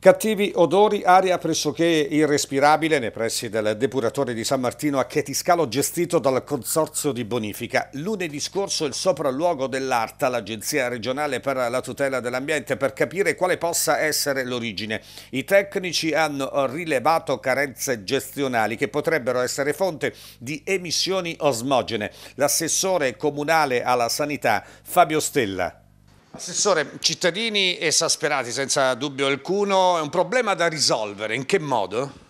Cattivi odori, aria pressoché irrespirabile nei pressi del depuratore di San Martino a Chetiscalo gestito dal Consorzio di Bonifica. Lunedì scorso il sopralluogo dell'ARTA, l'Agenzia regionale per la tutela dell'ambiente, per capire quale possa essere l'origine. I tecnici hanno rilevato carenze gestionali che potrebbero essere fonte di emissioni osmogene. L'assessore comunale alla sanità Fabio Stella. Assessore, cittadini esasperati senza dubbio alcuno, è un problema da risolvere, in che modo?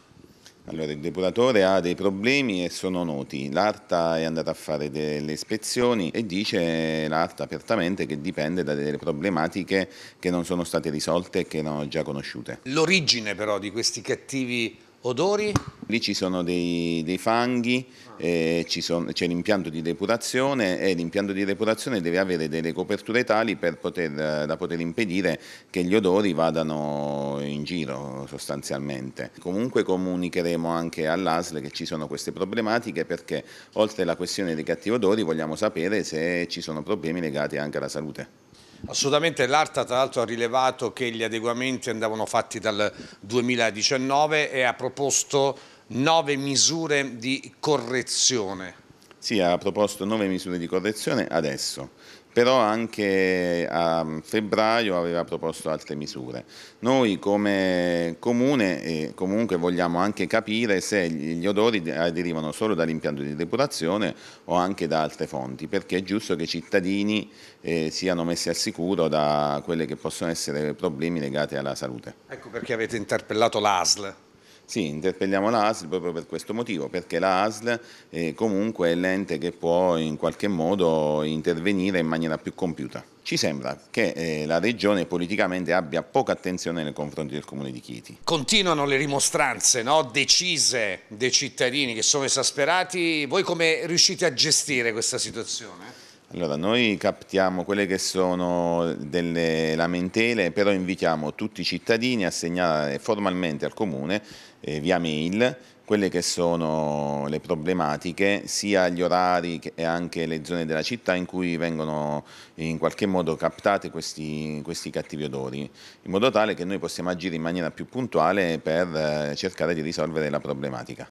Allora, il depuratore ha dei problemi e sono noti. L'ARTA è andata a fare delle ispezioni e dice l'ARTA apertamente che dipende da delle problematiche che non sono state risolte e che erano già conosciute. L'origine però di questi cattivi odori? Lì ci sono dei, dei fanghi, ah. eh, c'è l'impianto di depurazione e l'impianto di depurazione deve avere delle coperture tali poter, eh, da poter impedire che gli odori vadano in giro sostanzialmente. Comunque comunicheremo anche all'ASL che ci sono queste problematiche perché oltre alla questione dei cattivi odori vogliamo sapere se ci sono problemi legati anche alla salute. Assolutamente, l'ARTA tra l'altro ha rilevato che gli adeguamenti andavano fatti dal 2019 e ha proposto nove misure di correzione. Sì, ha proposto nove misure di correzione adesso, però anche a febbraio aveva proposto altre misure. Noi come comune comunque vogliamo anche capire se gli odori derivano solo dall'impianto di depurazione o anche da altre fonti, perché è giusto che i cittadini eh, siano messi al sicuro da quelli che possono essere problemi legati alla salute. Ecco perché avete interpellato l'ASL. Sì, interpelliamo la ASL proprio per questo motivo, perché la ASL eh, comunque è l'ente che può in qualche modo intervenire in maniera più compiuta. Ci sembra che eh, la Regione politicamente abbia poca attenzione nei confronti del Comune di Chieti. Continuano le rimostranze no? decise dei cittadini che sono esasperati. Voi come riuscite a gestire questa situazione? Allora, noi captiamo quelle che sono delle lamentele, però invitiamo tutti i cittadini a segnalare formalmente al Comune eh, via mail quelle che sono le problematiche, sia gli orari che anche le zone della città in cui vengono in qualche modo captati questi, questi cattivi odori, in modo tale che noi possiamo agire in maniera più puntuale per eh, cercare di risolvere la problematica.